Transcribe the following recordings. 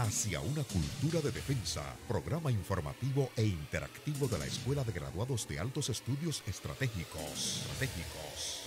Hacia una cultura de defensa, programa informativo e interactivo de la Escuela de Graduados de Altos Estudios Estratégicos. Estratégicos.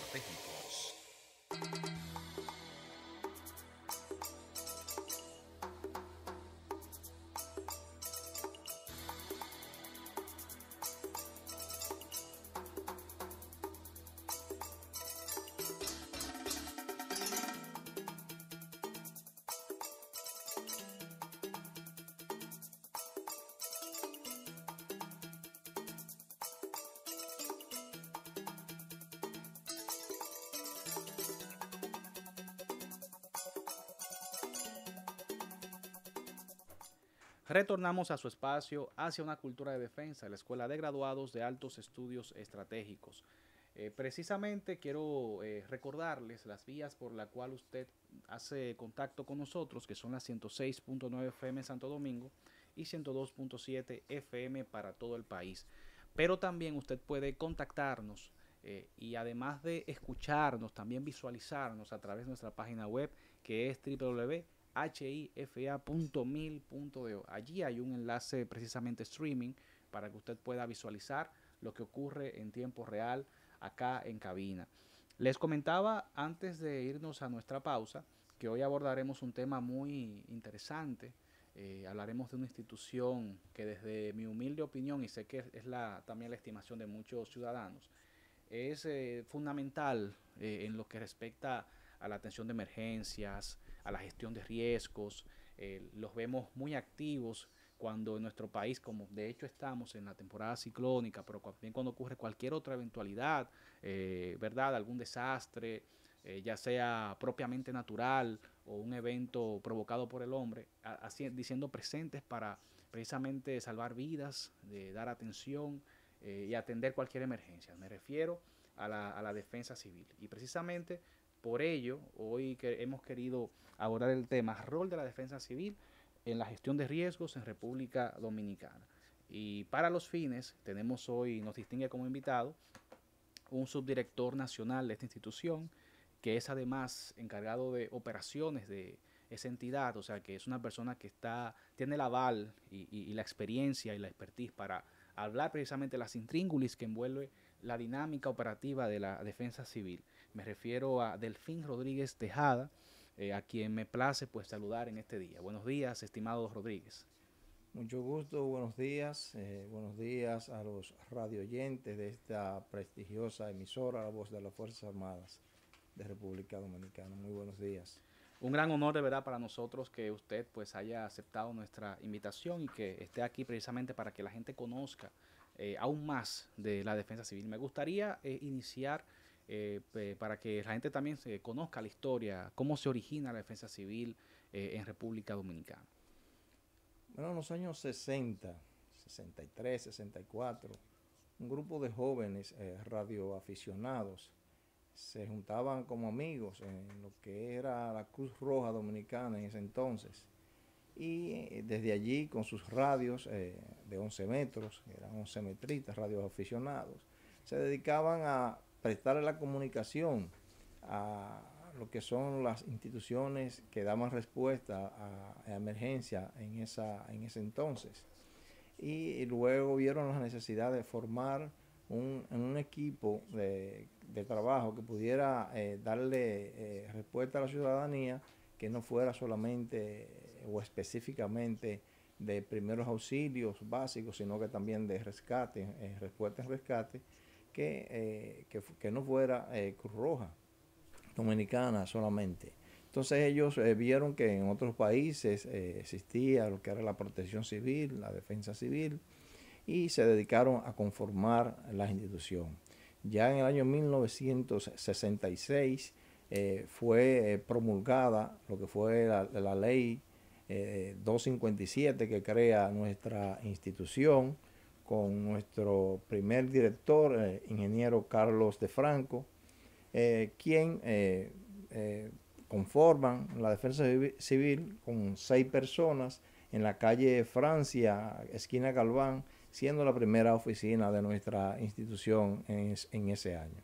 a su espacio hacia una cultura de defensa, la Escuela de Graduados de Altos Estudios Estratégicos. Eh, precisamente quiero eh, recordarles las vías por la cual usted hace contacto con nosotros, que son las 106.9 FM Santo Domingo y 102.7 FM para todo el país. Pero también usted puede contactarnos eh, y además de escucharnos, también visualizarnos a través de nuestra página web que es www hifa.mil.do. Allí hay un enlace precisamente streaming para que usted pueda visualizar lo que ocurre en tiempo real acá en cabina. Les comentaba antes de irnos a nuestra pausa que hoy abordaremos un tema muy interesante. Eh, hablaremos de una institución que desde mi humilde opinión, y sé que es la, también la estimación de muchos ciudadanos, es eh, fundamental eh, en lo que respecta a la atención de emergencias, a la gestión de riesgos, eh, los vemos muy activos cuando en nuestro país, como de hecho estamos en la temporada ciclónica, pero también cuando ocurre cualquier otra eventualidad, eh, ¿verdad? Algún desastre, eh, ya sea propiamente natural o un evento provocado por el hombre, así, diciendo presentes para precisamente salvar vidas, de dar atención y atender cualquier emergencia. Me refiero a la, a la defensa civil. Y precisamente por ello, hoy que hemos querido abordar el tema rol de la defensa civil en la gestión de riesgos en República Dominicana. Y para los fines, tenemos hoy, nos distingue como invitado, un subdirector nacional de esta institución, que es además encargado de operaciones de esa entidad, o sea que es una persona que está, tiene el aval y, la experiencia y la expertise para hablar precisamente de las intríngulis que envuelve la dinámica operativa de la defensa civil. Me refiero a Delfín Rodríguez Tejada, eh, a quien me place pues saludar en este día. Buenos días, estimado Rodríguez. Mucho gusto, buenos días. Eh, buenos días a los radioyentes de esta prestigiosa emisora, La Voz de las Fuerzas Armadas de República Dominicana. Muy buenos días. Un gran honor de verdad para nosotros que usted pues haya aceptado nuestra invitación y que esté aquí precisamente para que la gente conozca eh, aún más de la defensa civil. Me gustaría iniciar eh, para que la gente también se conozca la historia, cómo se origina la defensa civil eh, en República Dominicana. Bueno, en los años 60, 63, 64, un grupo de jóvenes eh, radioaficionados se juntaban como amigos en lo que era la Cruz Roja Dominicana en ese entonces. Y desde allí, con sus radios de 11 metros, eran 11 metritas, radios aficionados, se dedicaban a prestarle la comunicación a lo que son las instituciones que daban respuesta a, emergencia en, esa, en ese entonces. Y, luego vieron la necesidad de formar un, equipo de, trabajo que pudiera eh, darle eh, respuesta a la ciudadanía que no fuera solamente o específicamente de primeros auxilios básicos, sino que también de rescate, eh, respuesta en rescate, que, eh, que, no fuera eh, Cruz Roja Dominicana solamente. Entonces ellos eh, vieron que en otros países existía lo que era la protección civil, la defensa civil, y se dedicaron a conformar la institución. Ya en el año 1966 fue promulgada lo que fue la, la ley 257 que crea nuestra institución con nuestro primer director, eh, ingeniero Carlos de Franco, eh, quien eh, conforman la defensa civil con seis personas en la calle Francia, esquina Galván, siendo la primera oficina de nuestra institución en, ese año.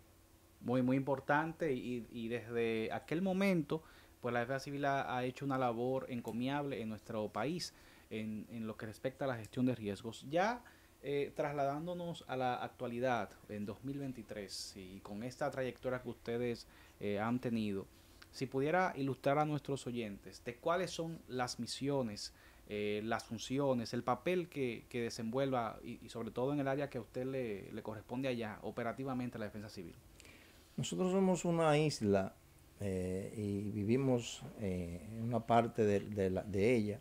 Muy, muy importante y, desde aquel momento pues la defensa civil ha, hecho una labor encomiable en nuestro país en, en, lo que respecta a la gestión de riesgos. Ya eh, trasladándonos a la actualidad en 2023 y con esta trayectoria que ustedes eh, han tenido, si pudiera ilustrar a nuestros oyentes de cuáles son las misiones, eh, las funciones, el papel que, desenvuelva y, sobre todo en el área que a usted le, corresponde allá, operativamente la defensa civil. Nosotros somos una isla y vivimos en una parte de, de, la, de, ella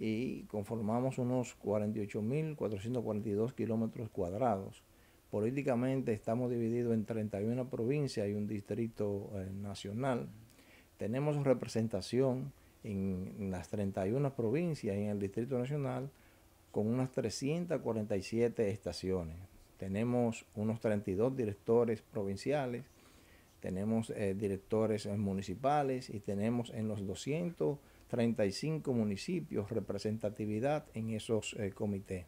y conformamos unos 48.442 kilómetros cuadrados. Políticamente estamos divididos en 31 provincias y un distrito eh, nacional. Tenemos representación en las 31 provincias y en el Distrito Nacional con unas 347 estaciones. Tenemos unos 32 directores provinciales, tenemos eh, directores eh, municipales y tenemos en los 200 35 municipios, representatividad en esos eh, comités.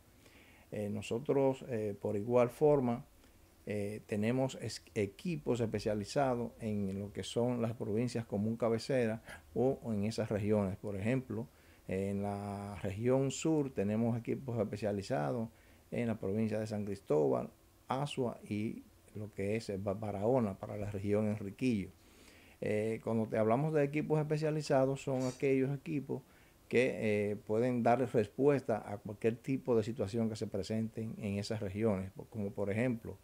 Eh, nosotros, eh, por igual forma, tenemos equipos especializados en lo que son las provincias común cabecera o, o en esas regiones. Por ejemplo, en la región sur tenemos equipos especializados en la provincia de San Cristóbal, Asua y lo que es Barahona para la región Enriquillo. Eh, cuando te hablamos de equipos especializados, son aquellos equipos que eh, pueden dar respuesta a cualquier tipo de situación que se presente en esas regiones, como por ejemplo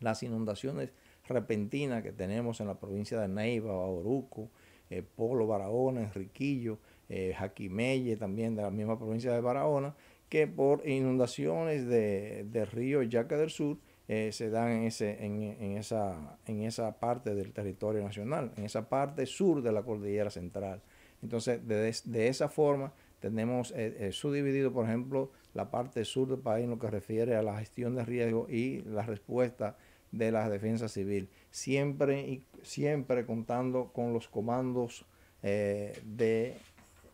las inundaciones repentinas que tenemos en la provincia de Neiva, Oruco, eh, Polo, Barahona, Enriquillo, eh, Jaquimelle, también de la misma provincia de Barahona, que por inundaciones del río Yaca del Sur, eh, se dan en, ese, en, esa, en esa parte del territorio nacional, en esa parte sur de la cordillera central. Entonces, de, esa forma tenemos eh, eh, subdividido, por ejemplo, la parte sur del país en lo que refiere a la gestión de riesgo y la respuesta de la defensa civil, siempre, y, siempre contando con los comandos de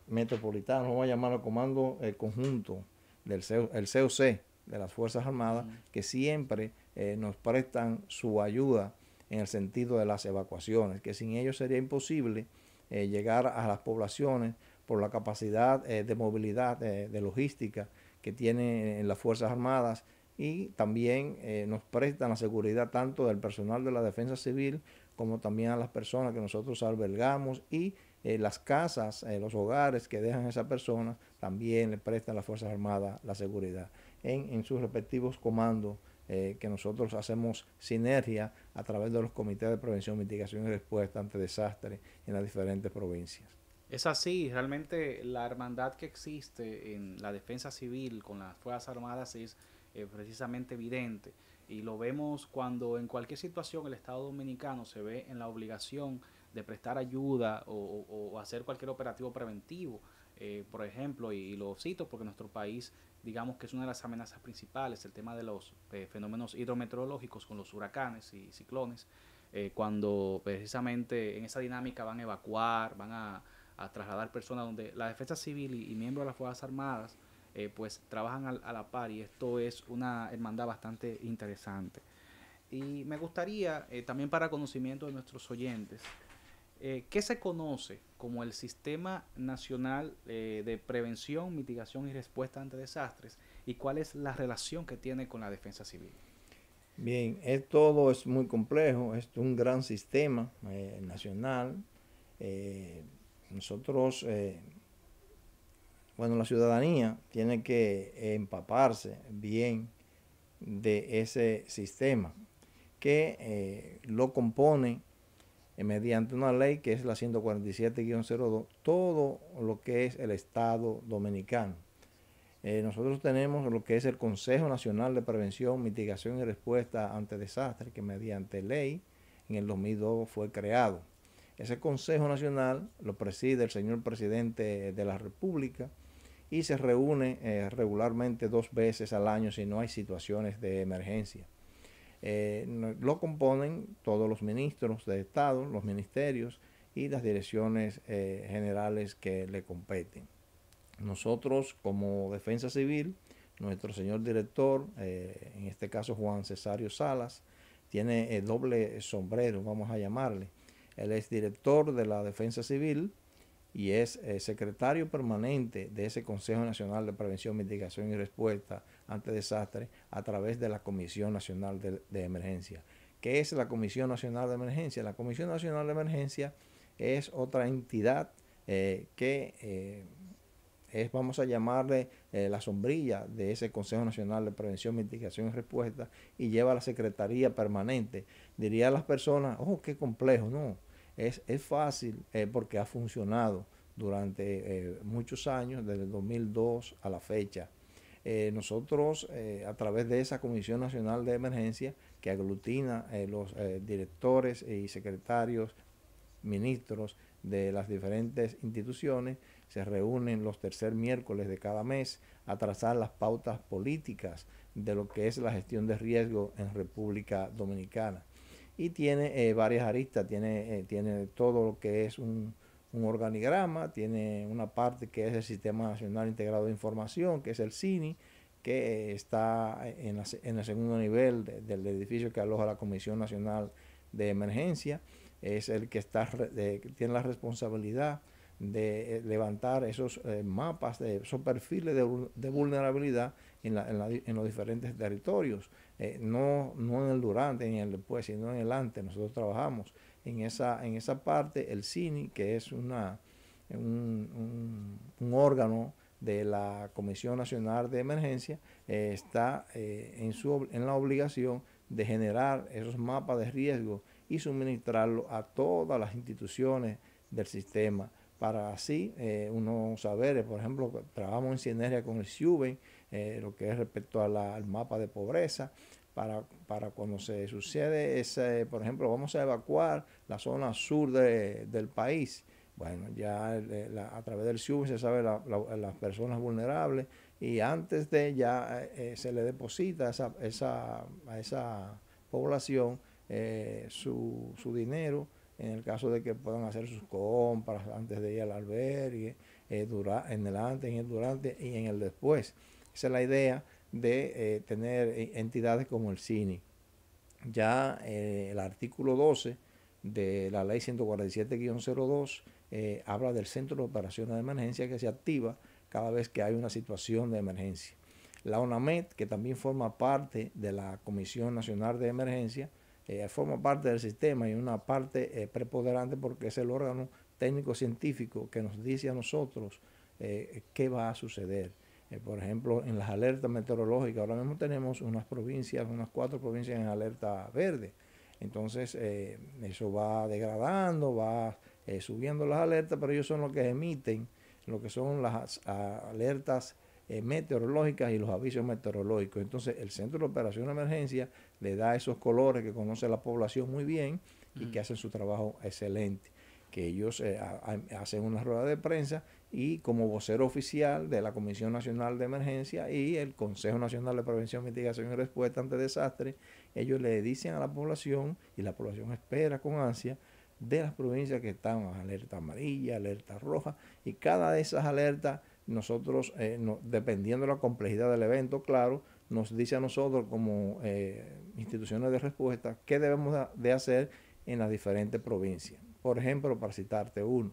metropolitanos, vamos a llamarlo comando conjunto del COC, de las Fuerzas Armadas, que siempre eh, nos prestan su ayuda en el sentido de las evacuaciones, que sin ellos sería imposible eh, llegar a las poblaciones por la capacidad eh, de movilidad, de logística que tienen las Fuerzas Armadas y también nos prestan la seguridad tanto del personal de la defensa civil como también a las personas que nosotros albergamos y las casas, los hogares que dejan esas personas, también le prestan las Fuerzas Armadas la seguridad en, sus respectivos comandos, eh, que nosotros hacemos sinergia a través de los comités de prevención, mitigación y respuesta ante desastres en las diferentes provincias. Es así, realmente la hermandad que existe en la defensa civil con las Fuerzas Armadas es eh, precisamente evidente y lo vemos cuando en cualquier situación el Estado Dominicano se ve en la obligación de prestar ayuda o, hacer cualquier operativo preventivo. Eh, por ejemplo, y, lo cito porque nuestro país digamos que es una de las amenazas principales, el tema de los eh, fenómenos hidrometeorológicos con los huracanes y ciclones, eh, cuando precisamente en esa dinámica van a evacuar, van a, trasladar personas donde la defensa civil y, miembros de las Fuerzas Armadas eh, pues trabajan a la par y esto es una hermandad bastante interesante. Y me gustaría, también para conocimiento de nuestros oyentes, eh, ¿Qué se conoce como el Sistema Nacional eh, de Prevención, Mitigación y Respuesta ante Desastres? ¿Y cuál es la relación que tiene con la defensa civil? Bien, es, todo es muy complejo, es un gran sistema eh, nacional. nosotros, bueno, la ciudadanía tiene que empaparse bien de ese sistema que lo compone eh, mediante una ley que es la 147-02, todo lo que es el Estado dominicano. Eh, nosotros tenemos lo que es el Consejo Nacional de Prevención, Mitigación y Respuesta ante Desastres, que mediante ley en el 2002 fue creado. Ese Consejo Nacional lo preside el señor presidente de la República y se reúne eh, regularmente dos veces al año si no hay situaciones de emergencia. Eh, lo componen todos los ministros de Estado, los ministerios y las direcciones eh, generales que le competen. Nosotros como Defensa Civil, nuestro señor director, eh, en este caso Juan Cesario Salas, tiene el doble sombrero, vamos a llamarle. Él es director de la Defensa Civil y es secretario permanente de ese Consejo Nacional de Prevención, Mitigación y Respuesta ante desastres a través de la Comisión Nacional de, Emergencia. ¿Qué es la Comisión Nacional de Emergencia? La Comisión Nacional de Emergencia es otra entidad eh, que eh, es, vamos a llamarle, eh, la sombrilla de ese Consejo Nacional de Prevención, Mitigación y Respuesta y lleva la Secretaría Permanente. Diría a las personas, oh, qué complejo, no. Es, es fácil porque ha funcionado durante muchos años, desde el 2002 a la fecha. Eh, nosotros eh, a través de esa Comisión Nacional de Emergencia que aglutina eh, los directores y secretarios, ministros de las diferentes instituciones, se reúnen los tercer miércoles de cada mes a trazar las pautas políticas de lo que es la gestión de riesgo en República Dominicana. Y tiene varias aristas, tiene, tiene todo lo que es un, un organigrama, tiene una parte que es el Sistema Nacional Integrado de Información, que es el CINI, que está en, el segundo nivel del edificio que aloja la Comisión Nacional de Emergencia, es el que está, tiene la responsabilidad de eh, levantar esos eh, mapas, de, esos perfiles de, vulnerabilidad en, los diferentes territorios, eh, no, no en el durante ni en el después, sino en el antes, nosotros trabajamos en esa, parte el CINI, que es una, un, órgano de la Comisión Nacional de Emergencia, eh, está eh, en, su, en la obligación de generar esos mapas de riesgo y suministrarlos a todas las instituciones del sistema para así eh, uno saber, por ejemplo, trabajamos en sinergia con el SUBEN, lo que es respecto al mapa de pobreza, para, para cuando se sucede ese, por ejemplo, vamos a evacuar la zona sur del país. Bueno, ya eh, a través del SUV se sabe las personas vulnerables y antes de ya eh, eh, se le deposita esa, esa, a esa población su, su dinero en el caso de que puedan hacer sus compras antes de ir al albergue, en el antes, en el durante y en el después. Esa es la idea de eh, tener eh, entidades como el CINI. Ya eh, el artículo 12 de la ley 147-02 habla del centro de operaciones de emergencia que se activa cada vez que hay una situación de emergencia. La ONAMED, que también forma parte de la Comisión Nacional de Emergencia, forma parte del sistema y una parte preponderante porque es el órgano técnico científico que nos dice a nosotros qué va a suceder eh, por ejemplo, en las alertas meteorológicas, ahora mismo tenemos unas provincias, unas cuatro provincias en alerta verde. Entonces, eh, eso va degradando, va eh, subiendo las alertas, pero ellos son los que emiten lo que son las alertas meteorológicas y los avisos meteorológicos. Entonces, el Centro de Operación de Emergencia le da esos colores que conoce la población muy bien y que mm. hacen su trabajo excelente. Que ellos hacen una rueda de prensa y como vocero oficial de la Comisión Nacional de Emergencia y el Consejo Nacional de Prevención, Mitigación y Respuesta ante Desastres, ellos le dicen a la población, y la población espera con ansia, de las provincias que están alerta amarilla, alerta roja, y cada de esas alertas, nosotros, eh, dependiendo de la complejidad del evento, claro, nos dice a nosotros como eh, instituciones de respuesta qué debemos de hacer en las diferentes provincias. Por ejemplo, para citarte uno,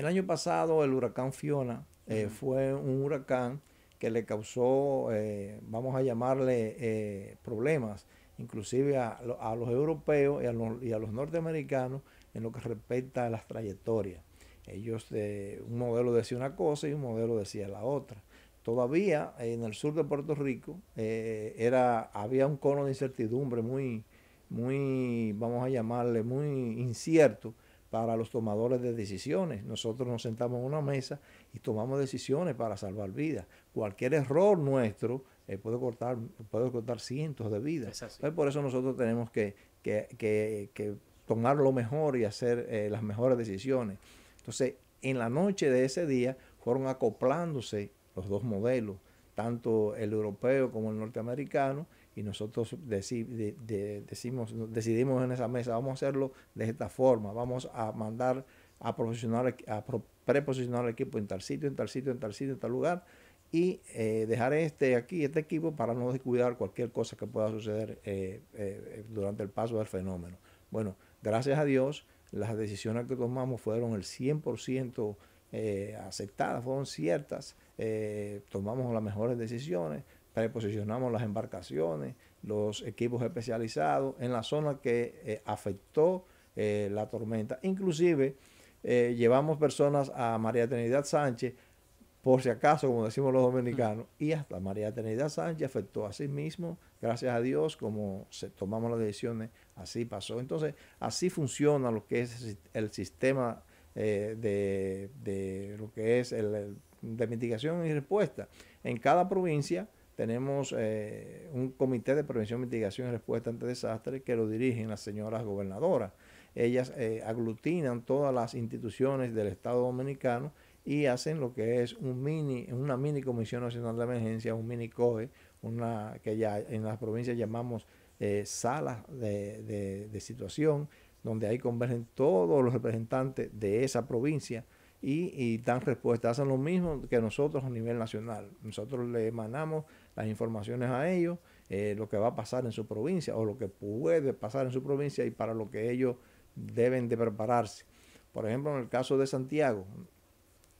el año pasado el huracán Fiona eh, fue un huracán que le causó, eh, vamos a llamarle, eh, problemas, inclusive a, los europeos y a los, norteamericanos en lo que respecta a las trayectorias. Ellos, un modelo decía una cosa y un modelo decía la otra. Todavía en el sur de Puerto Rico era, había un cono de incertidumbre muy, muy, vamos a llamarle, muy incierto para los tomadores de decisiones. Nosotros nos sentamos en una mesa y tomamos decisiones para salvar vidas. Cualquier error nuestro eh, puede, cortar, puede cortar cientos de vidas. por eso nosotros tenemos que, tomar lo mejor y hacer eh, las mejores decisiones. Entonces, en la noche de ese día fueron acoplándose los dos modelos, tanto el europeo como el norteamericano, y nosotros decimos, decidimos en esa mesa, vamos a hacerlo de esta forma, vamos a mandar a, a preposicionar el equipo en tal sitio, en tal sitio, en tal sitio, en tal lugar, y eh, dejar este aquí, este equipo, para no descuidar cualquier cosa que pueda suceder eh, eh, durante el paso del fenómeno. Bueno, gracias a Dios, las decisiones que tomamos fueron el 100% aceptadas, fueron ciertas, tomamos las mejores decisiones, posicionamos las embarcaciones, los equipos especializados en la zona que eh, afectó eh, la tormenta. Inclusive eh, llevamos personas a María Trinidad Sánchez, por si acaso, como decimos los dominicanos, y hasta María Trinidad Sánchez afectó a sí mismo, gracias a Dios, como tomamos las decisiones, así pasó. Entonces, así funciona lo que es el sistema de, lo que es de mitigación y respuesta. En cada provincia, tenemos eh, un comité de prevención, mitigación y respuesta ante desastres que lo dirigen las señoras gobernadoras. Ellas eh, aglutinan todas las instituciones del Estado Dominicano y hacen lo que es un mini, una mini Comisión Nacional de Emergencia, un mini COE, una que ya en las provincias llamamos eh, salas de, situación, donde ahí convergen todos los representantes de esa provincia. Y, y, dan respuesta. Hacen lo mismo que nosotros a nivel nacional. Nosotros le emanamos las informaciones a ellos, eh, lo que va a pasar en su provincia o lo que puede pasar en su provincia y para lo que ellos deben de prepararse. Por ejemplo, en el caso de Santiago,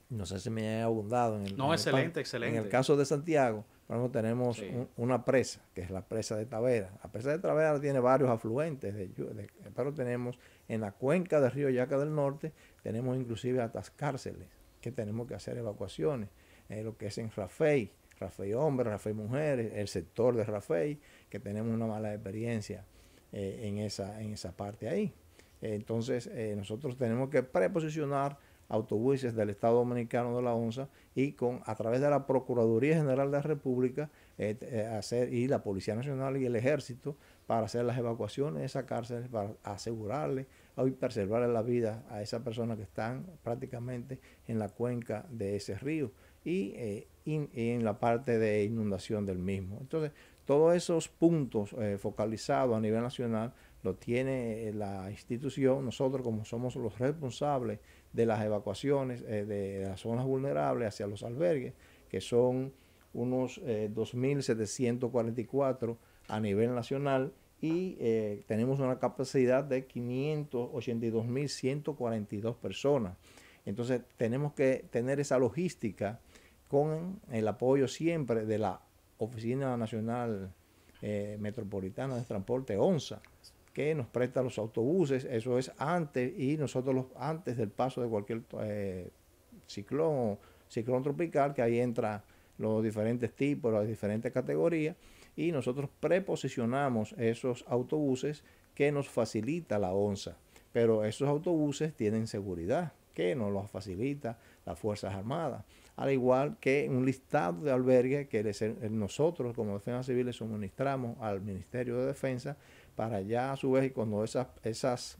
no sé si me he abundado en el... No, excelente, excelente. En el caso de Santiago, tenemos una presa, que es la presa de Tavera. La presa de Tavera tiene varios afluentes, de, pero tenemos en la cuenca del río Yaca del Norte, tenemos inclusive hasta cárceles, que tenemos que hacer evacuaciones. Eh, lo que es en Rafey, Rafael hombre, Rafael mujeres, el sector de Rafael, que tenemos una mala experiencia eh, en, esa, en esa parte ahí. Entonces, eh, nosotros tenemos que preposicionar autobuses del Estado Dominicano de la ONSA y con a través de la Procuraduría General de la República eh, hacer, y la Policía Nacional y el Ejército para hacer las evacuaciones de esas cárceles, para asegurarle y preservarle la vida a esas personas que están prácticamente en la cuenca de ese río. Eh, y en la parte de inundación del mismo. Entonces, todos esos puntos eh, focalizados a nivel nacional lo tiene eh, la institución, nosotros como somos los responsables de las evacuaciones de las zonas vulnerables hacia los albergues, que son unos 2.744 a nivel nacional y tenemos una capacidad de 582.142 personas. Entonces tenemos que tener esa logística con el apoyo siempre de la Oficina Nacional eh, Metropolitana de Transporte, ONSA, que nos presta los autobuses, eso es antes, y nosotros los, antes del paso de cualquier eh, ciclón ciclón tropical, que ahí entra los diferentes tipos, las diferentes categorías, y nosotros preposicionamos esos autobuses que nos facilita la ONSA. Pero esos autobuses tienen seguridad, que nos los facilita las Fuerzas Armadas al igual que un listado de albergues que eh, nosotros como Defensa Civil suministramos al Ministerio de Defensa para ya a su vez cuando esas, esas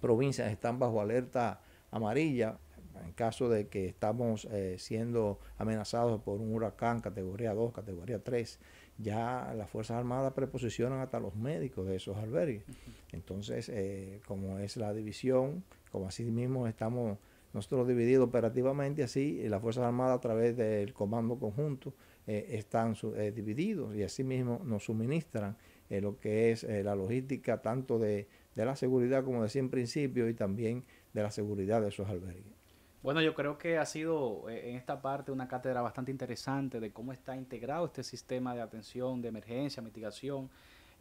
provincias están bajo alerta amarilla, en caso de que estamos eh, siendo amenazados por un huracán categoría 2, categoría 3, ya las Fuerzas Armadas preposicionan hasta los médicos de esos albergues. Entonces, eh, como es la división, como así mismo estamos nosotros divididos operativamente así, las Fuerzas Armadas a través del Comando Conjunto eh, están eh, divididos y asimismo nos suministran eh, lo que es la logística tanto de, de, la seguridad, como decía en principio, y también de la seguridad de esos albergues. Bueno, yo creo que ha sido en esta parte una cátedra bastante interesante de cómo está integrado este sistema de atención, de emergencia, mitigación,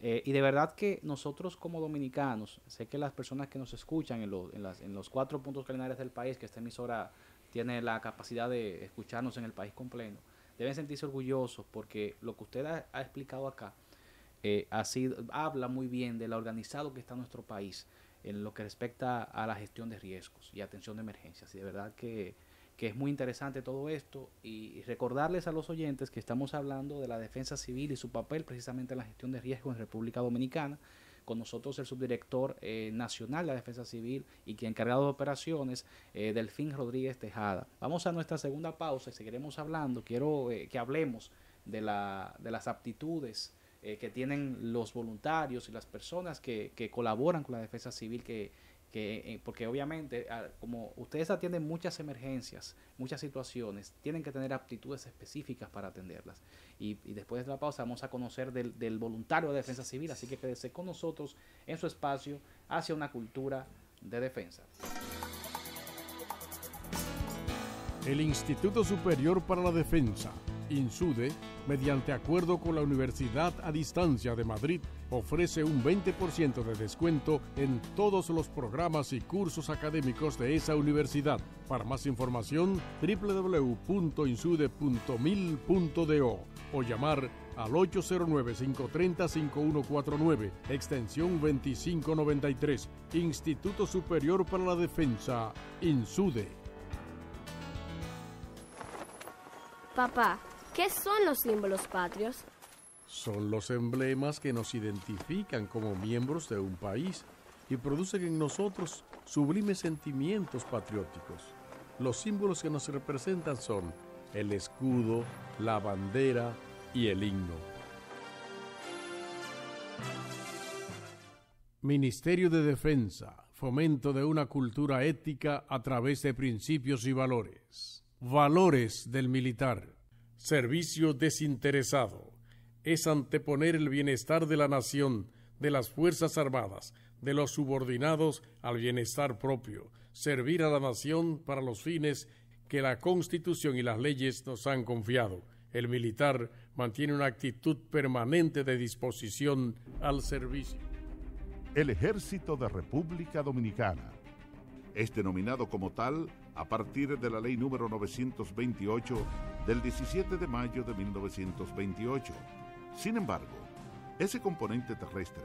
eh, y de verdad que nosotros como dominicanos, sé que las personas que nos escuchan en, en, las, en los cuatro puntos cardinales del país, que esta emisora tiene la capacidad de escucharnos en el país completo, deben sentirse orgullosos porque lo que usted ha, explicado acá eh, ha habla muy bien de lo organizado que está nuestro país en lo que respecta a la gestión de riesgos y atención de emergencias. Y de verdad que que es muy interesante todo esto y recordarles a los oyentes que estamos hablando de la defensa civil y su papel precisamente en la gestión de riesgos en República Dominicana. Con nosotros el subdirector eh, nacional de la defensa civil y quien encargado de operaciones, eh, Delfín Rodríguez Tejada. Vamos a nuestra segunda pausa y seguiremos hablando. Quiero eh, que hablemos de, la, de las aptitudes que tienen los voluntarios y las personas que, que colaboran con la defensa civil que eh, porque obviamente ah, como ustedes atienden muchas emergencias, muchas situaciones, tienen que tener aptitudes específicas para atenderlas. Y, después de la pausa vamos a conocer del, del, voluntario de defensa civil, así que quédese con nosotros en su espacio hacia una cultura de defensa. El Instituto Superior para la Defensa, INSUDE, mediante acuerdo con la Universidad a Distancia de Madrid, ofrece un 20% de descuento en todos los programas y cursos académicos de esa universidad. Para más información, www.insude.mil.do o llamar al 809-530-5149, extensión 2593, Instituto Superior para la Defensa, INSUDE. Papá, ¿qué son los símbolos patrios? Son los emblemas que nos identifican como miembros de un país y producen en nosotros sublimes sentimientos patrióticos. Los símbolos que nos representan son el escudo, la bandera y el himno. Ministerio de Defensa, fomento de una cultura ética a través de principios y valores. Valores del militar. Servicio desinteresado es anteponer el bienestar de la nación, de las Fuerzas Armadas, de los subordinados al bienestar propio, servir a la nación para los fines que la Constitución y las leyes nos han confiado. El militar mantiene una actitud permanente de disposición al servicio. El Ejército de República Dominicana es denominado como tal a partir de la ley número 928 del 17 de mayo de 1928 sin embargo, ese componente terrestre,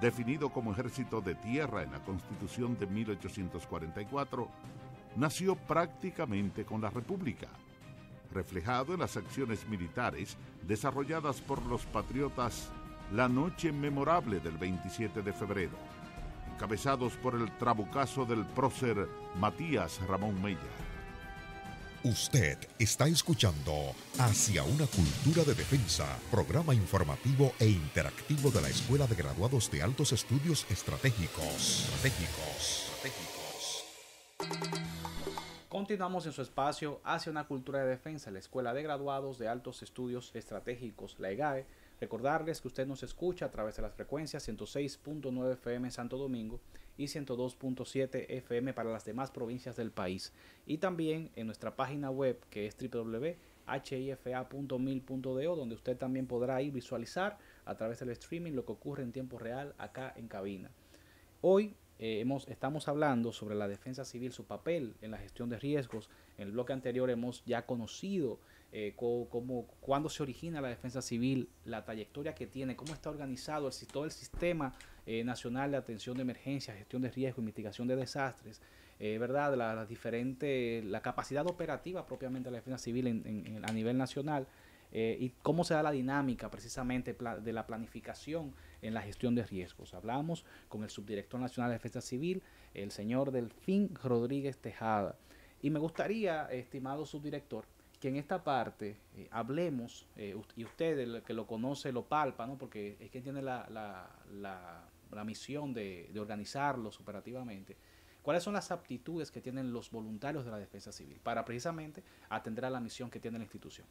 definido como ejército de tierra en la Constitución de 1844, nació prácticamente con la República, reflejado en las acciones militares desarrolladas por los patriotas la noche memorable del 27 de febrero, encabezados por el trabucazo del prócer Matías Ramón Mella. Usted está escuchando Hacia una cultura de defensa, programa informativo e interactivo de la Escuela de Graduados de Altos Estudios Estratégicos. Continuamos en su espacio Hacia una cultura de defensa, la Escuela de Graduados de Altos Estudios Estratégicos, la EGAE Recordarles que usted nos escucha a través de las frecuencias 106.9 FM Santo Domingo y 102.7 FM para las demás provincias del país. Y también en nuestra página web que es www.hifa.mil.do donde usted también podrá ir visualizar a través del streaming lo que ocurre en tiempo real acá en cabina. Hoy eh, hemos, estamos hablando sobre la defensa civil, su papel en la gestión de riesgos. En el bloque anterior hemos ya conocido eh, cómo, cuándo se origina la defensa civil, la trayectoria que tiene, cómo está organizado el, todo el sistema eh, nacional de atención de emergencias, gestión de Riesgos y mitigación de desastres, eh, ¿verdad? La, diferente, la capacidad operativa propiamente de la defensa civil a nivel nacional. y cómo se da la dinámica precisamente de la planificación en la gestión de riesgos. Hablamos con el subdirector nacional de defensa civil, el señor Delfín Rodríguez Tejada. Y me gustaría, estimado subdirector, que en esta parte eh, hablemos, eh, y usted el que lo conoce lo palpa, ¿no? porque es quien tiene la, la, la, misión de, de, organizarlos operativamente, cuáles son las aptitudes que tienen los voluntarios de la defensa civil para precisamente atender a la misión que tiene la institución.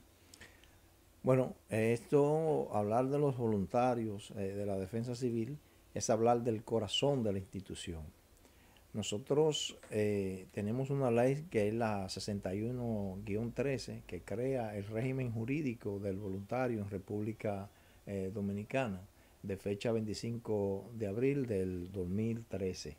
Bueno, esto, hablar de los voluntarios eh, de la defensa civil es hablar del corazón de la institución nosotros eh, tenemos una ley que es la 61-13 que crea el régimen jurídico del voluntario en República eh, Dominicana de fecha 25 de abril del 2013,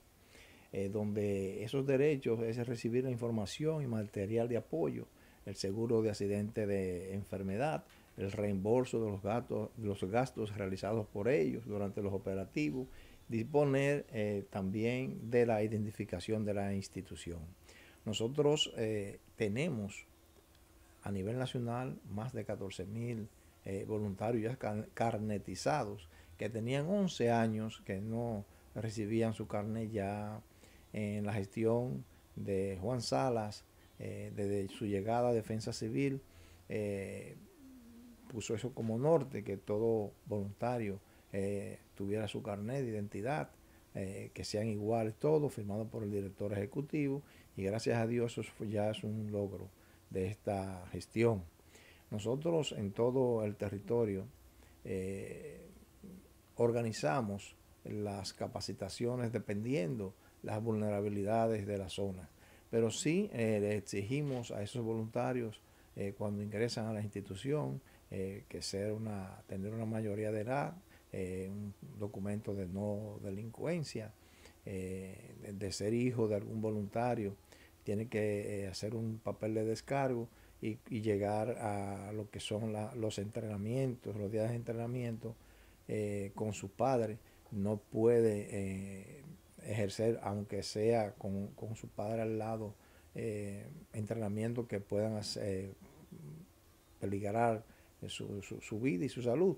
eh, donde esos derechos es recibir la información y material de apoyo, el seguro de accidente de enfermedad, el reembolso de los gastos, los gastos realizados por ellos durante los operativos disponer eh, también de la identificación de la institución. Nosotros eh, tenemos a nivel nacional más de 14 mil eh, voluntarios ya carnetizados que tenían 11 años que no recibían su carnet ya en la gestión de Juan Salas, desde su llegada a Defensa Civil, puso eso como norte, que todo voluntario tuviera su carnet de identidad, eh, que sean iguales todos, firmado por el director ejecutivo, y gracias a Dios eso ya es un logro de esta gestión. Nosotros en todo el territorio eh, organizamos las capacitaciones dependiendo las vulnerabilidades de la zona, pero sí eh, le exigimos a esos voluntarios cuando ingresan a la institución que ser una, tener una mayoría de edad, eh, un documento de no delincuencia, eh, de, ser hijo de algún voluntario, tiene que eh, hacer un papel de descargo y, llegar a lo que son los entrenamientos, los días de entrenamiento con su padre. No puede ejercer, aunque sea con, su padre al lado, eh, entrenamiento que puedan hacer, peligrar su, vida y su salud.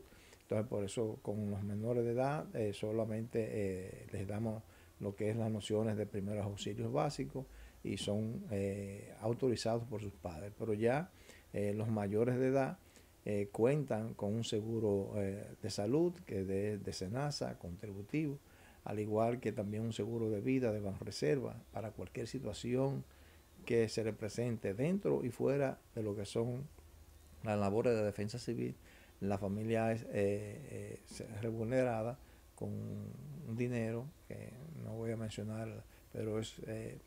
Entonces, por eso con los menores de edad eh, solamente eh, les damos lo que es las nociones de primeros auxilios básicos y son eh, autorizados por sus padres. Pero ya los mayores de edad cuentan con un seguro de salud que es de, de Senasa, contributivo, al igual que también un seguro de vida de reserva para cualquier situación que se represente dentro y fuera de lo que son las labores de defensa civil la familia es eh, eh remunerada con un dinero que no voy a mencionar, pero es eh,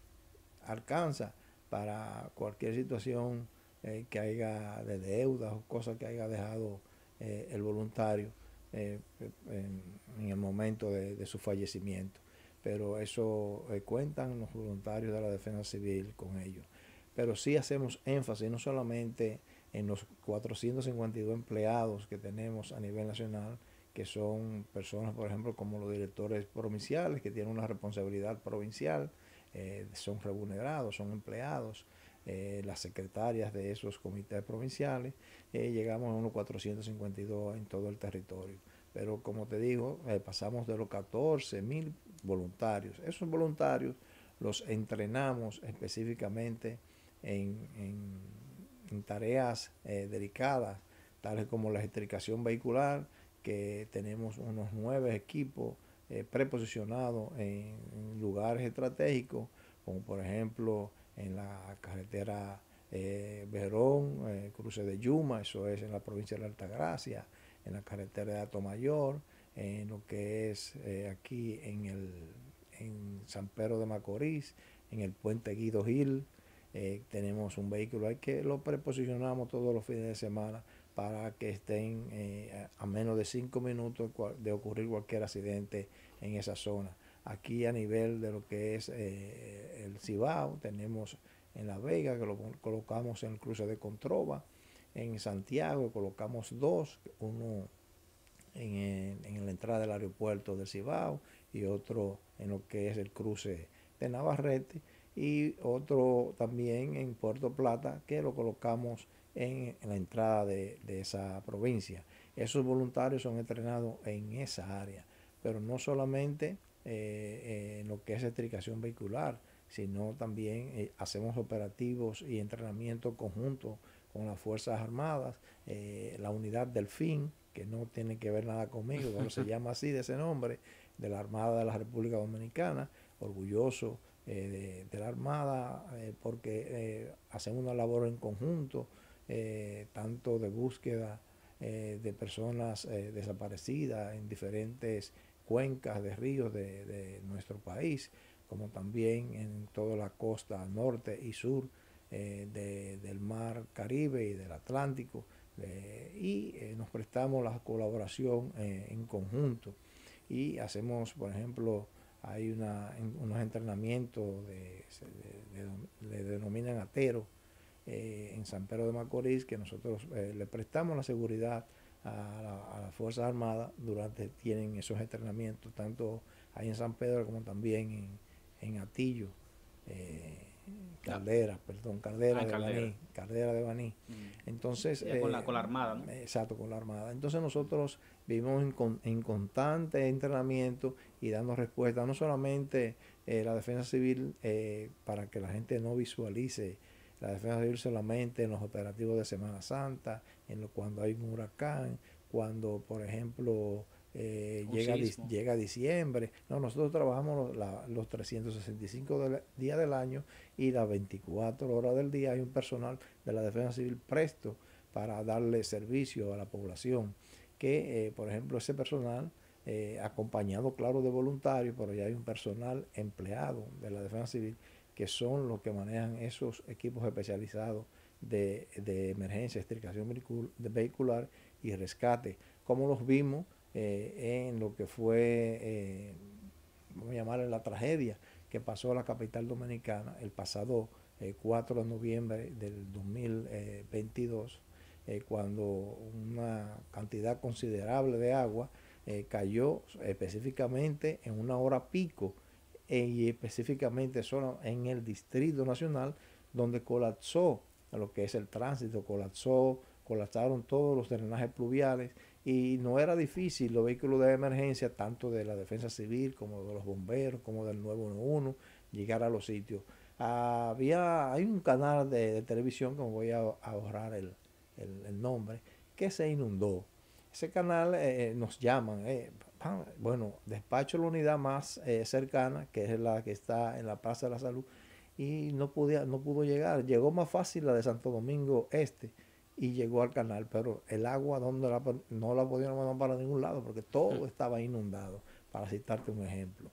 alcanza para cualquier situación eh, que haya de deudas o cosas que haya dejado el voluntario en, el momento de, su fallecimiento. Pero eso cuentan los voluntarios de la defensa civil con ellos. Pero sí hacemos énfasis no solamente en los 452 empleados que tenemos a nivel nacional, que son personas, por ejemplo, como los directores provinciales, que tienen una responsabilidad provincial, eh, son remunerados, son empleados, eh, las secretarias de esos comités provinciales, eh, llegamos a unos 452 en todo el territorio. Pero como te digo, pasamos de los 14 mil voluntarios. Esos voluntarios los entrenamos específicamente en tareas eh, delicadas, tales como la gestricación vehicular, que tenemos unos nueve equipos eh, preposicionados en, lugares estratégicos, como por ejemplo en la carretera eh, Verón, eh, cruce de Yuma, eso es en la provincia de la Altagracia, en la carretera de Alto Mayor, en lo que es aquí en, el, en San Pedro de Macorís, en el puente Guido Gil, eh, tenemos un vehículo hay que lo preposicionamos todos los fines de semana para que estén eh, a menos de cinco minutos de ocurrir cualquier accidente en esa zona. Aquí a nivel de lo que es eh, el Cibao, tenemos en La Vega que lo colocamos en el cruce de Controva, en Santiago colocamos dos, uno en, en la entrada del aeropuerto del Cibao y otro en lo que es el cruce de Navarrete y otro también en Puerto Plata que lo colocamos en, la entrada de, esa provincia. Esos voluntarios son entrenados en esa área, pero no solamente eh, eh, en lo que es estricación vehicular, sino también eh, hacemos operativos y entrenamiento conjunto con las Fuerzas Armadas, la unidad Delfín, que no tiene que ver nada conmigo, pero se llama así de ese nombre, de la Armada de la República Dominicana, orgulloso eh, de, la Armada, eh, porque eh, hacemos una labor en conjunto, tanto de búsqueda de personas desaparecidas en diferentes cuencas de ríos de, nuestro país, como también en toda la costa norte y sur del mar Caribe y del Atlántico, y nos prestamos la colaboración en conjunto y hacemos, por ejemplo, hay una, unos entrenamientos, de, le, denominan atero, eh, en San Pedro de Macorís, que nosotros eh, le prestamos la seguridad a, la, a las Fuerzas Armadas durante tienen esos entrenamientos, tanto ahí en San Pedro como también en, en Atillo, eh, ah. Caldera, perdón, Caldera, ah, de Baní, mm. Entonces... con, la, con la Armada, ¿no? Exacto, con la Armada. Entonces nosotros vivimos en, en constante entrenamiento y dando respuesta, no solamente eh, la defensa civil eh, para que la gente no visualice la defensa civil solamente en los operativos de Semana Santa, en lo, cuando hay un huracán, cuando, por ejemplo, eh, llega, diciembre. No, nosotros trabajamos los, 365 días del año y las 24 horas del día hay un personal de la defensa civil presto para darle servicio a la población que, eh, por ejemplo, ese personal, eh, acompañado, claro, de voluntarios, pero ya hay un personal empleado de la Defensa Civil, que son los que manejan esos equipos especializados de, de emergencia, extricación vehicular y rescate, como los vimos eh, en lo que fue, vamos a llamar, la tragedia que pasó a la capital dominicana el pasado 4 de noviembre del 2022 eh, cuando una cantidad considerable de agua eh, cayó específicamente en una hora pico eh, y específicamente solo en el Distrito Nacional donde colapsó lo que es el tránsito, colapsó, colapsaron todos los drenajes pluviales y no era difícil los vehículos de emergencia, tanto de la defensa civil como de los bomberos, como del 911, llegar a los sitios. Había, hay un canal de, televisión que me voy a ahorrar el, el, nombre, que se inundó. Ese canal eh, eh, nos llaman, eh, bueno, despacho la unidad más cercana, que es la que está en la Plaza de la Salud, y no, podía, no pudo llegar. Llegó más fácil la de Santo Domingo Este y llegó al canal, pero el agua donde no la podían mandar para ningún lado porque todo estaba inundado, para citarte un ejemplo.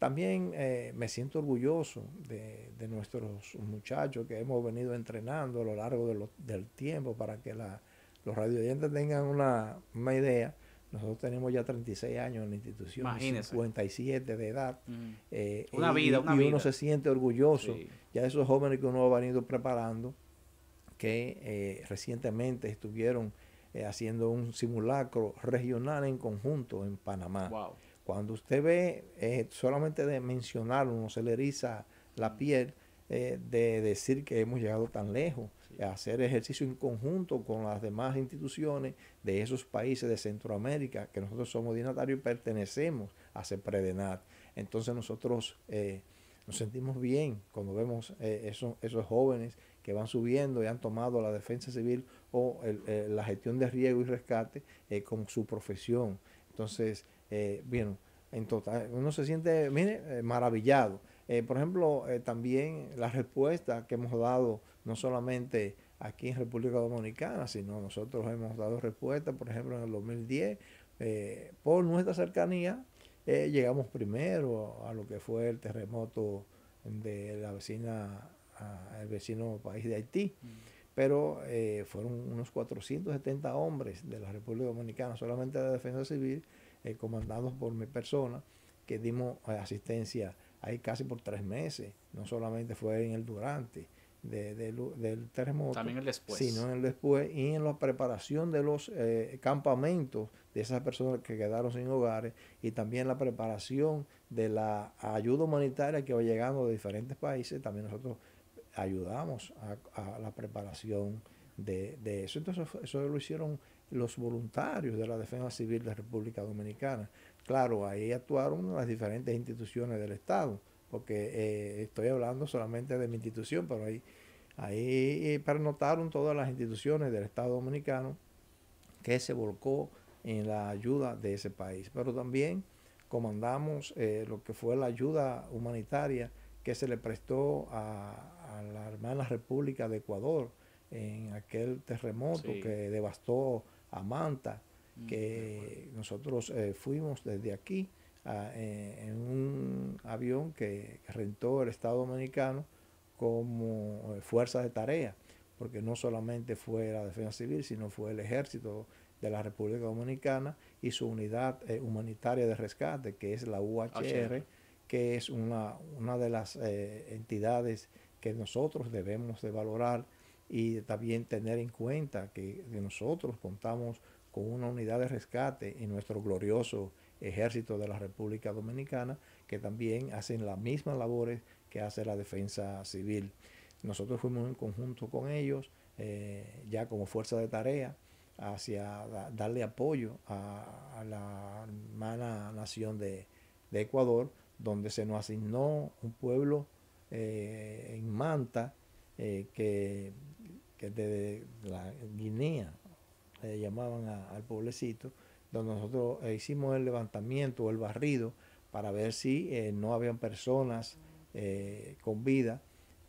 También eh, me siento orgulloso de, nuestros muchachos que hemos venido entrenando a lo largo de del tiempo para que la, los radioyentes tengan una, idea. Nosotros tenemos ya 36 años en la institución, 57 de edad. Mm. Eh, una vida, y uno se siente orgulloso ya esos jóvenes que uno ha venido preparando, que eh, recientemente estuvieron haciendo un simulacro regional en conjunto en Panamá. Cuando usted ve eh, solamente de mencionarlo, no se le eriza la piel eh, de decir que hemos llegado tan lejos, hacer ejercicio en conjunto con las demás instituciones de esos países de Centroamérica, que nosotros somos dinatarios y pertenecemos a CEPREDENAT. Entonces nosotros eh, nos sentimos bien cuando vemos esos, esos jóvenes que van subiendo y han tomado la defensa civil o la gestión de riego y rescate como su profesión. Entonces, eh, bien, en total, uno se siente, eh, maravillado. Eh, por ejemplo, eh, también la respuesta que hemos dado, no solamente aquí en República Dominicana, sino nosotros hemos dado respuesta, por ejemplo, en el 2010, por nuestra cercanía, llegamos primero a lo que fue el terremoto de la vecina, el vecino país de Haití. Mm. pero fueron unos 470 hombres de la República Dominicana, solamente de la defensa civil, eh, comandados por mi persona, que dimos eh, asistencia ahí casi por tres meses. No solamente fue en el durante del terremoto, También después. sino en el después y en la preparación de los eh, campamentos de esas personas que quedaron sin hogares y también la preparación de la ayuda humanitaria que va llegando de diferentes países. También nosotros ayudamos a, la preparación de, de eso. Entonces, eso lo hicieron los voluntarios de la Defensa Civil de la República Dominicana. Claro, ahí actuaron las diferentes instituciones del Estado, porque eh, estoy hablando solamente de mi institución, pero ahí, ahí eh, pernotaron todas las instituciones del Estado Dominicano que se volcó en la ayuda de ese país. Pero también comandamos eh, lo que fue la ayuda humanitaria que se le prestó a, a la hermana República de Ecuador en aquel terremoto que devastó a Manta, mm, que nosotros eh, fuimos desde aquí eh, en un avión que rentó el Estado Dominicano como eh, fuerza de tarea, porque no solamente fue la defensa civil, sino fue el ejército de la República Dominicana y su unidad humanitaria de rescate, que es la UHR, que es una, una de las entidades que nosotros debemos de valorar y también tener en cuenta que, nosotros contamos con una unidad de rescate en nuestro glorioso ejército de la República Dominicana que también hacen las mismas labores que hace la defensa civil. Nosotros fuimos en conjunto con ellos, eh, ya como fuerza de tarea, hacia darle apoyo a, la hermana nación de, Ecuador, donde se nos asignó un pueblo eh, en Manta eh, que que desde la Guinea llamaban al pueblecito, donde nosotros hicimos el levantamiento o el barrido para ver si eh, no habían personas eh, con vida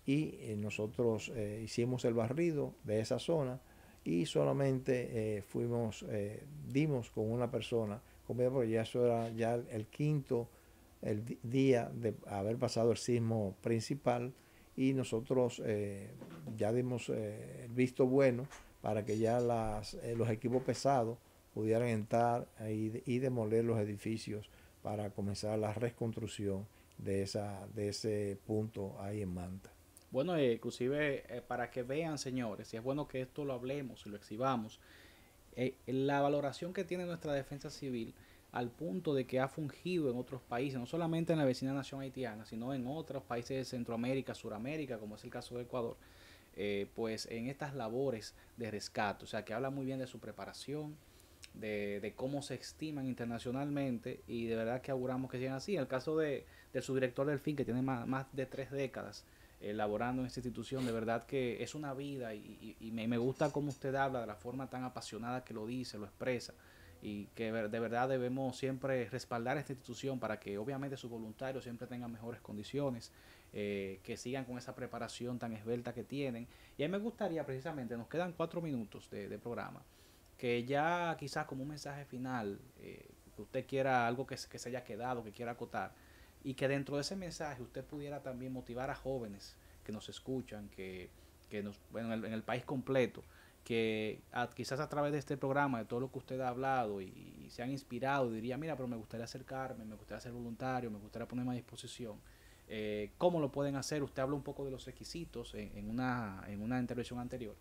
y eh, nosotros hicimos el barrido de esa zona y solamente fuimos, dimos con una persona vida, porque ya eso era ya el quinto el día de haber pasado el sismo principal y nosotros eh, ya dimos eh, el visto bueno para que ya las, eh, los equipos pesados pudieran entrar y, y, demoler los edificios para comenzar la reconstrucción de, esa, de ese punto ahí en Manta. Bueno, inclusive para que vean, señores, y es bueno que esto lo hablemos y lo exhibamos, la valoración que tiene nuestra defensa civil al punto de que ha fungido en otros países, no solamente en la vecina nación haitiana, sino en otros países de Centroamérica, Suramérica, como es el caso de Ecuador, eh, pues en estas labores de rescate. O sea, que habla muy bien de su preparación, de, cómo se estiman internacionalmente y de verdad que auguramos que sigan así. En el caso de, de su director del FIN, que tiene más, más de tres décadas Elaborando eh, laborando en esta institución, de verdad que es una vida y, me, me gusta cómo usted habla de la forma tan apasionada que lo dice, lo expresa y que de verdad debemos siempre respaldar esta institución para que obviamente sus voluntarios siempre tengan mejores condiciones, eh, que sigan con esa preparación tan esbelta que tienen. Y a mí me gustaría precisamente, nos quedan cuatro minutos de, programa, que ya quizás como un mensaje final, eh, que usted quiera algo que, que se haya quedado, que quiera acotar, y que dentro de ese mensaje usted pudiera también motivar a jóvenes que nos escuchan, que, que nos, bueno, en el país completo, que quizás a través de este programa, de todo lo que usted ha hablado y, se han inspirado, diría, mira, pero me gustaría acercarme, me gustaría ser voluntario, me gustaría ponerme a disposición. Eh, ¿Cómo lo pueden hacer? Usted habló un poco de los requisitos en, una, intervención anterior,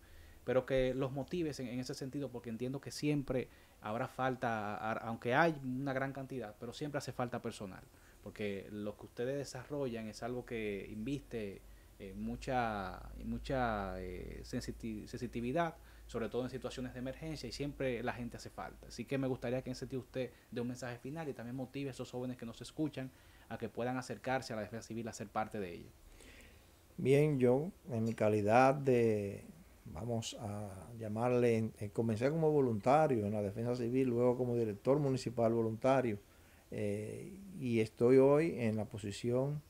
pero que los motives en, ese sentido, porque entiendo que siempre habrá falta, aunque hay una gran cantidad, pero siempre hace falta personal, porque lo que ustedes desarrollan es algo que inviste eh, mucha, mucha eh, sensitividad sobre todo en situaciones de emergencia y siempre la gente hace falta. Así que me gustaría que en ese sentido usted dé un mensaje final y también motive a esos jóvenes que nos escuchan a que puedan acercarse a la defensa civil a ser parte de ella. Bien, yo en mi calidad de, vamos a llamarle, en, eh, comencé como voluntario en la defensa civil, luego como director municipal voluntario eh, y estoy hoy en la posición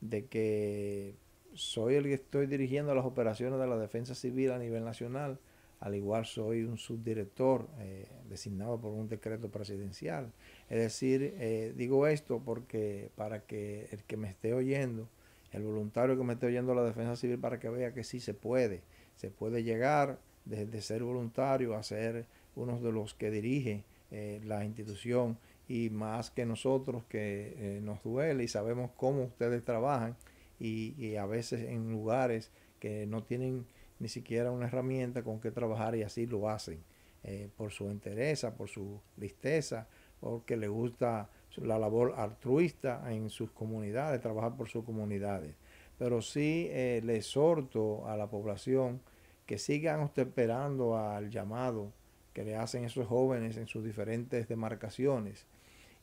de que soy el que estoy dirigiendo las operaciones de la defensa civil a nivel nacional al igual soy un subdirector eh, designado por un decreto presidencial. Es decir, eh, digo esto porque para que el que me esté oyendo, el voluntario que me esté oyendo la defensa civil, para que vea que sí se puede, se puede llegar desde ser voluntario a ser uno de los que dirige eh, la institución y más que nosotros que nos duele y sabemos cómo ustedes trabajan y, y a veces en lugares que no tienen ni siquiera una herramienta con que trabajar y así lo hacen, eh, por su entereza, por su tristeza... porque le gusta la labor altruista en sus comunidades, trabajar por sus comunidades. Pero sí eh, le exhorto a la población que sigan esperando al llamado que le hacen esos jóvenes en sus diferentes demarcaciones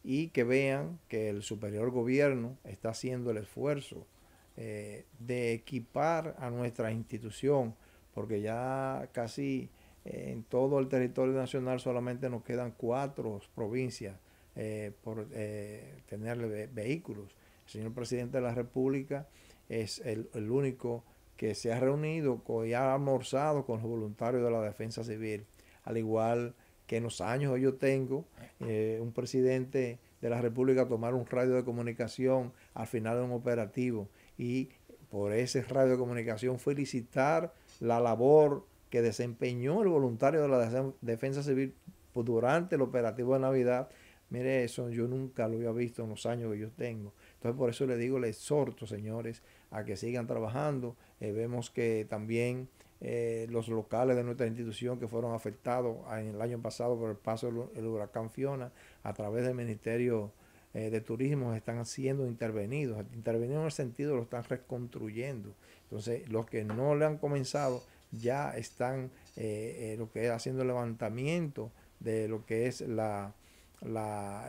y que vean que el superior gobierno está haciendo el esfuerzo eh, de equipar a nuestra institución porque ya casi eh, en todo el territorio nacional solamente nos quedan cuatro provincias eh, por eh, tenerle vehículos. El señor presidente de la República es el, único que se ha reunido con, y ha almorzado con los voluntarios de la defensa civil, al igual que en los años que yo tengo, eh, un presidente de la República tomar un radio de comunicación al final de un operativo y por ese radio de comunicación felicitar la labor que desempeñó el voluntario de la Defensa Civil durante el operativo de Navidad, mire eso, yo nunca lo había visto en los años que yo tengo. Entonces por eso le digo, le exhorto, señores, a que sigan trabajando. Eh, vemos que también eh, los locales de nuestra institución que fueron afectados en el año pasado por el paso del huracán Fiona a través del Ministerio eh, de turismo están siendo intervenidos. Intervenidos en el sentido lo están reconstruyendo. Entonces, los que no le han comenzado ya están eh, eh, lo que es haciendo levantamiento de lo que es la,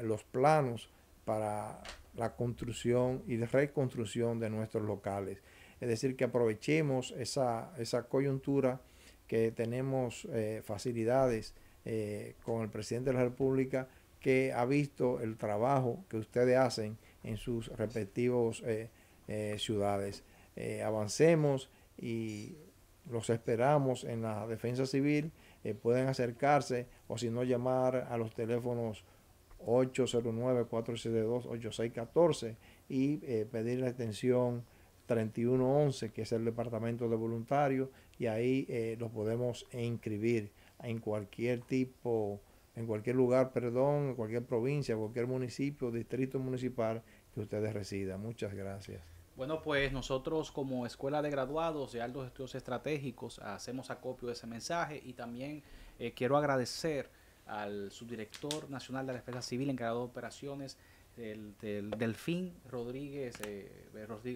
los planos para la construcción y reconstrucción de nuestros locales. Es decir, que aprovechemos esa, esa coyuntura que tenemos facilidades con el presidente de la República que ha visto el trabajo que ustedes hacen en sus respectivos eh, eh, ciudades. Eh, avancemos y los esperamos en la defensa civil. pueden acercarse o si no llamar a los teléfonos 809-472-8614 y pedir la extensión 3111, que es el departamento de voluntarios, y ahí los podemos inscribir en cualquier tipo en cualquier lugar, perdón, en cualquier provincia, cualquier municipio, distrito municipal que ustedes residan. Muchas gracias. Bueno, pues nosotros como Escuela de Graduados de Altos Estudios Estratégicos hacemos acopio de ese mensaje y también eh, quiero agradecer al subdirector nacional de la Defensa Civil encargado de operaciones del, Delfín Rodríguez, eh,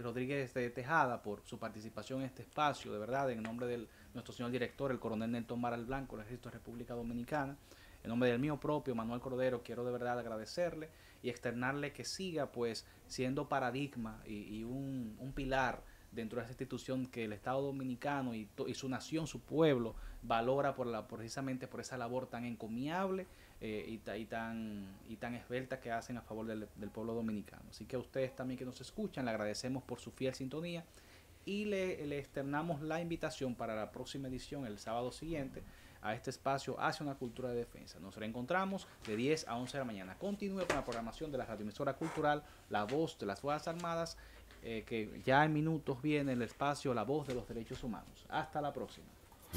Rodríguez de Tejada por su participación en este espacio, de verdad, en nombre de nuestro señor director, el coronel Nelton Maral Blanco, el Ejército de República Dominicana. En nombre del mío propio, Manuel Cordero, quiero de verdad agradecerle y externarle que siga pues siendo paradigma y, un, pilar dentro de esta institución que el Estado Dominicano y, su nación, su pueblo, valora por la, precisamente por esa labor tan encomiable eh, y, tan, y tan esbelta que hacen a favor del, pueblo dominicano. Así que a ustedes también que nos escuchan, le agradecemos por su fiel sintonía y le, le, externamos la invitación para la próxima edición el sábado siguiente a este espacio hacia una cultura de defensa. Nos reencontramos de 10 a 11 de la mañana. Continúe con la programación de la radioemisora cultural La Voz de las Fuerzas Armadas, eh, que ya en minutos viene el espacio La Voz de los Derechos Humanos. Hasta la próxima.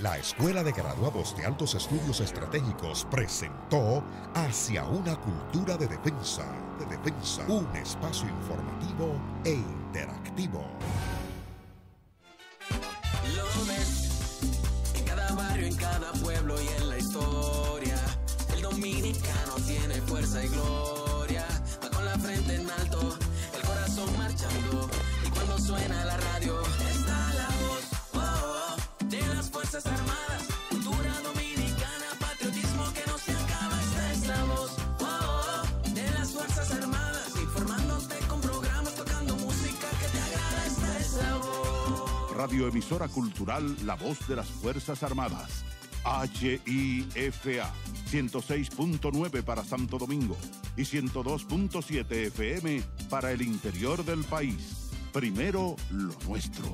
La Escuela de Graduados de Altos Estudios Estratégicos presentó Hacia una cultura de defensa, de defensa, un espacio informativo e interactivo. en cada pueblo y en la historia, el dominicano tiene fuerza y gloria. Va con la frente en alto, el corazón marchando. Y cuando suena la radioemisora cultural La Voz de las Fuerzas Armadas. HIFA 106.9 para Santo Domingo y 102.7 FM para el interior del país. Primero lo nuestro.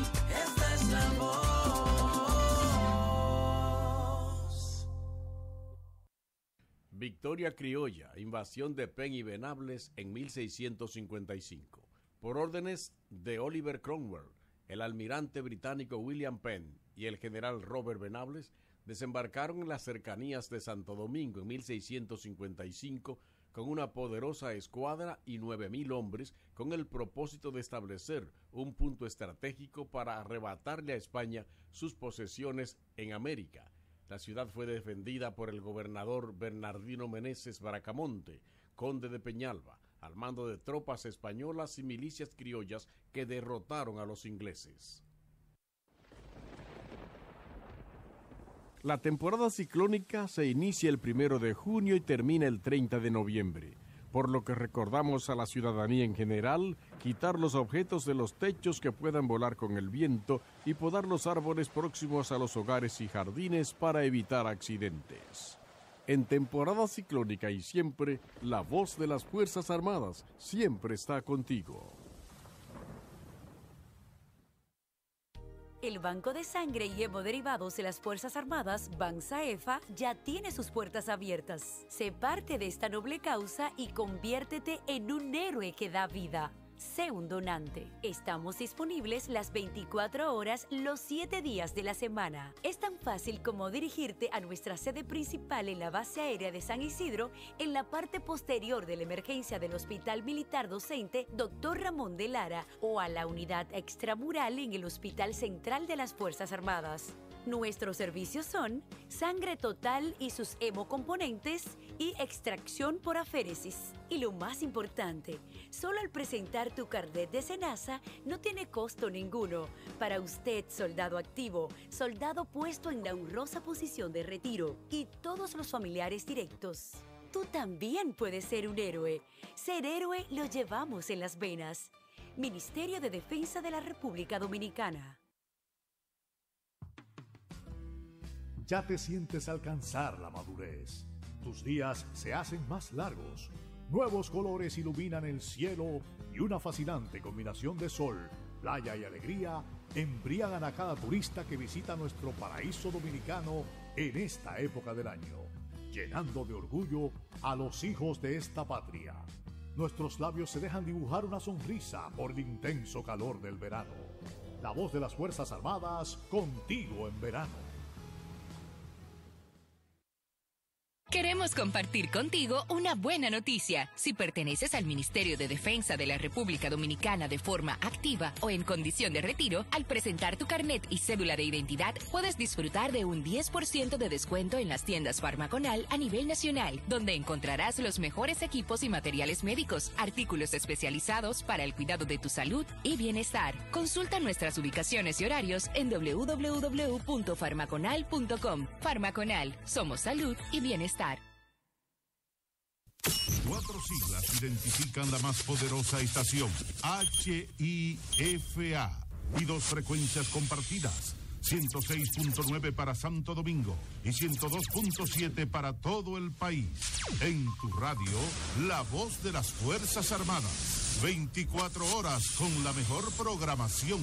Esta es la voz. Victoria Criolla, invasión de Penn y Venables en 1655. Por órdenes de Oliver Cromwell, el almirante británico William Penn y el general Robert Benables desembarcaron en las cercanías de Santo Domingo en 1655 con una poderosa escuadra y 9.000 hombres con el propósito de establecer un punto estratégico para arrebatarle a España sus posesiones en América. La ciudad fue defendida por el gobernador Bernardino Meneses Baracamonte, conde de Peñalba, al mando de tropas españolas y milicias criollas que derrotaron a los ingleses. La temporada ciclónica se inicia el primero de junio y termina el 30 de noviembre, por lo que recordamos a la ciudadanía en general quitar los objetos de los techos que puedan volar con el viento y podar los árboles próximos a los hogares y jardines para evitar accidentes. En temporada ciclónica y siempre, la voz de las Fuerzas Armadas siempre está contigo. El Banco de Sangre y Derivados de las Fuerzas Armadas, EFA, ya tiene sus puertas abiertas. Se parte de esta noble causa y conviértete en un héroe que da vida sé un donante. Estamos disponibles las 24 horas los 7 días de la semana. Es tan fácil como dirigirte a nuestra sede principal en la base aérea de San Isidro, en la parte posterior de la emergencia del Hospital Militar Docente Dr. Ramón de Lara o a la unidad extramural en el Hospital Central de las Fuerzas Armadas. Nuestros servicios son sangre total y sus hemocomponentes y extracción por aféresis. Y lo más importante, solo al presentar tu carnet de cenaza no tiene costo ninguno. Para usted, soldado activo, soldado puesto en la honrosa posición de retiro y todos los familiares directos. Tú también puedes ser un héroe. Ser héroe lo llevamos en las venas. Ministerio de Defensa de la República Dominicana. ya te sientes alcanzar la madurez. Tus días se hacen más largos, nuevos colores iluminan el cielo y una fascinante combinación de sol, playa y alegría embriagan a cada turista que visita nuestro paraíso dominicano en esta época del año, llenando de orgullo a los hijos de esta patria. Nuestros labios se dejan dibujar una sonrisa por el intenso calor del verano. La voz de las Fuerzas Armadas contigo en verano. Queremos compartir contigo una buena noticia. Si perteneces al Ministerio de Defensa de la República Dominicana de forma activa o en condición de retiro, al presentar tu carnet y cédula de identidad, puedes disfrutar de un 10% de descuento en las tiendas Farmaconal a nivel nacional, donde encontrarás los mejores equipos y materiales médicos, artículos especializados para el cuidado de tu salud y bienestar. Consulta nuestras ubicaciones y horarios en www.farmaconal.com. Farmaconal, somos salud y bienestar. Cuatro siglas identifican la más poderosa estación, HIFA, y dos frecuencias compartidas. 106.9 para Santo Domingo y 102.7 para todo el país. En tu radio, la voz de las Fuerzas Armadas. 24 horas con la mejor programación.